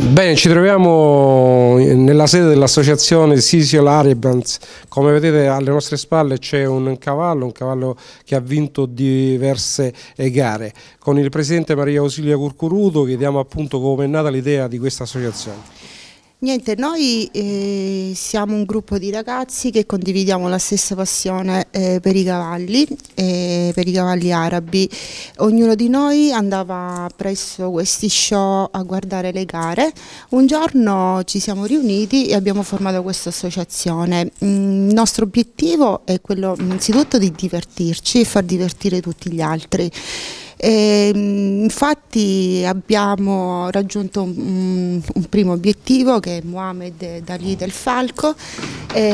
Bene, ci troviamo nella sede dell'associazione Sisio Laribans. Come vedete alle nostre spalle c'è un cavallo, un cavallo che ha vinto diverse gare. Con il presidente Maria Ausilia Curcuruto chiediamo appunto come è nata l'idea di questa associazione. Niente, noi eh, siamo un gruppo di ragazzi che condividiamo la stessa passione eh, per i cavalli, eh, per i cavalli arabi. Ognuno di noi andava presso questi show a guardare le gare. Un giorno ci siamo riuniti e abbiamo formato questa associazione. Mm, il nostro obiettivo è quello innanzitutto di divertirci e far divertire tutti gli altri. E, mm, infatti abbiamo raggiunto un, un, primo obiettivo che è Mohamed Dalì del Falco,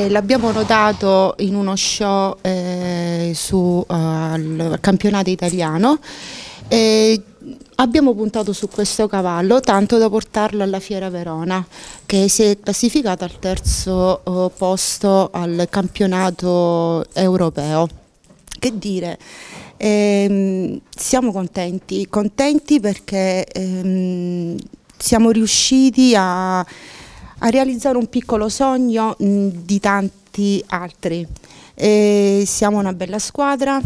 l'abbiamo notato in uno show eh, su, eh, al campionato italiano. E, Abbiamo puntato su questo cavallo tanto da portarlo alla Fiera Verona che si è classificata al terzo eh, posto al campionato europeo. Che dire, ehm, siamo contenti, contenti perché ehm, siamo riusciti a, a, realizzare un piccolo sogno mh, di tanti altri. E siamo una bella squadra,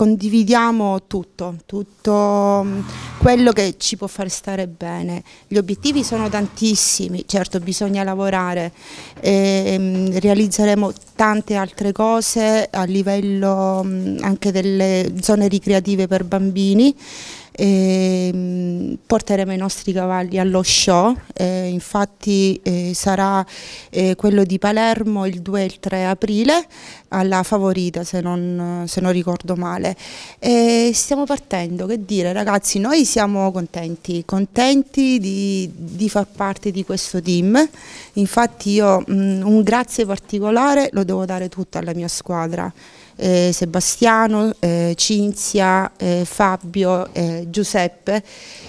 condividiamo tutto, tutto mm, quello che ci può far stare bene. Gli obiettivi sono tantissimi, certo bisogna lavorare, e, ehm, realizzeremo tante altre cose a livello mm, anche delle zone ricreative per bambini, e, mm, porteremo i nostri cavalli allo show, eh, infatti eh, sarà eh, quello di Palermo il 2 e il 3 aprile alla Favorita se non, se non ricordo male. E stiamo partendo, che dire ragazzi, noi siamo contenti, contenti di, di far parte di questo team, infatti io mh, mm, un grazie particolare lo devo dare tutto alla mia squadra eh, Sebastiano, eh, Cinzia, eh, Fabio, eh, Giuseppe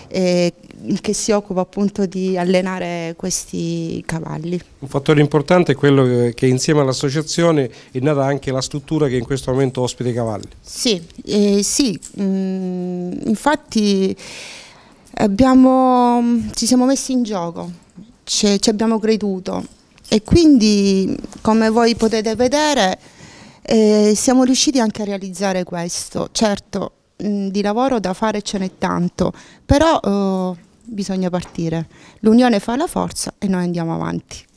eh, che si occupa appunto di allenare questi cavalli. Un fattore importante è quello che insieme all'associazione è nata anche la struttura che in questo momento ospita i cavalli. Sì, sì mh, mm, infatti abbiamo, ci siamo messi in gioco, ci, ci abbiamo creduto e quindi come voi potete vedere e siamo riusciti anche a realizzare questo. Certo, mh, di lavoro da fare ce n'è tanto, però eh, bisogna partire. L'unione fa la forza e noi andiamo avanti.